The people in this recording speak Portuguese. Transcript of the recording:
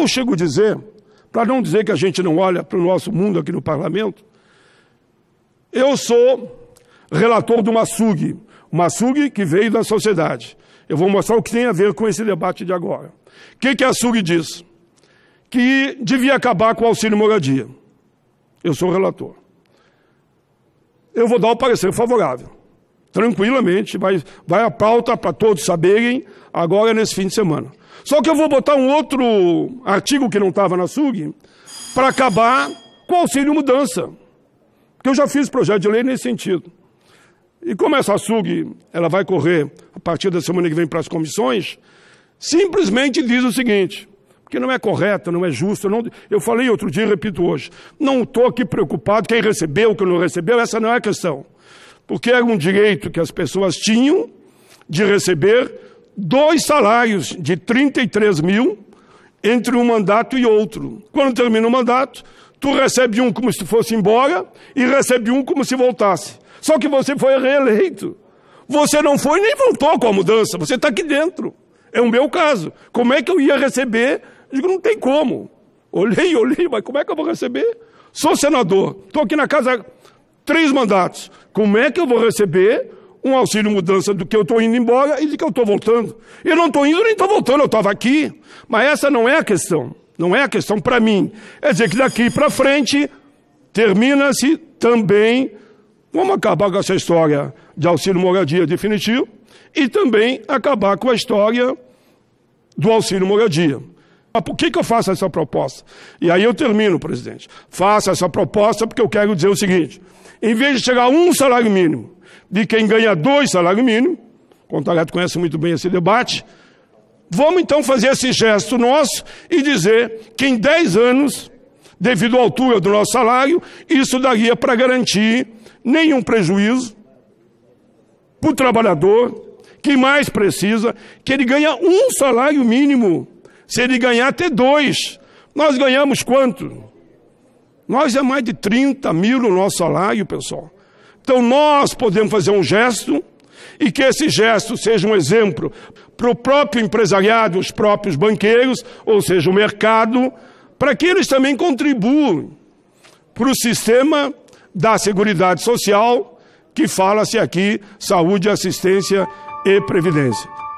Então, eu chego a dizer, para não dizer que a gente não olha para o nosso mundo aqui no parlamento, eu sou relator do Massug, o Massug que veio da sociedade. Eu vou mostrar o que tem a ver com esse debate de agora. O que, que a SUG diz? Que devia acabar com o auxílio moradia. Eu sou relator. Eu vou dar o parecer favorável tranquilamente, vai, vai a pauta para todos saberem agora nesse fim de semana. Só que eu vou botar um outro artigo que não estava na SUG para acabar com o auxílio mudança. Porque eu já fiz projeto de lei nesse sentido. E como essa SUG ela vai correr a partir da semana que vem para as comissões, simplesmente diz o seguinte, porque não é correto, não é justo. Não, eu falei outro dia e repito hoje, não estou aqui preocupado quem recebeu, quem não recebeu, essa não é a questão porque era um direito que as pessoas tinham de receber dois salários de 33 mil entre um mandato e outro. Quando termina o mandato, tu recebe um como se fosse embora e recebe um como se voltasse. Só que você foi reeleito. Você não foi nem voltou com a mudança, você está aqui dentro. É o meu caso. Como é que eu ia receber? Eu digo, não tem como. Olhei, olhei, mas como é que eu vou receber? Sou senador, estou aqui na casa três mandatos. Como é que eu vou receber um auxílio mudança do que eu estou indo embora e de que eu estou voltando? Eu não estou indo nem estou voltando, eu estava aqui. Mas essa não é a questão. Não é a questão para mim. É dizer que daqui para frente termina-se também. Vamos acabar com essa história de auxílio moradia definitivo e também acabar com a história do auxílio moradia. Mas por que, que eu faço essa proposta? E aí eu termino, presidente. Faço essa proposta porque eu quero dizer o seguinte: em vez de chegar a um salário mínimo de quem ganha dois salários mínimos, o Contarato conhece muito bem esse debate, vamos então fazer esse gesto nosso e dizer que em 10 anos, devido à altura do nosso salário, isso daria para garantir nenhum prejuízo para o trabalhador que mais precisa, que ele ganha um salário mínimo. Se ele ganhar, até dois. Nós ganhamos quanto? Nós é mais de 30 mil no nosso salário, pessoal. Então nós podemos fazer um gesto e que esse gesto seja um exemplo para o próprio empresariado, os próprios banqueiros, ou seja, o mercado, para que eles também contribuam para o sistema da Seguridade Social, que fala-se aqui saúde, assistência e previdência.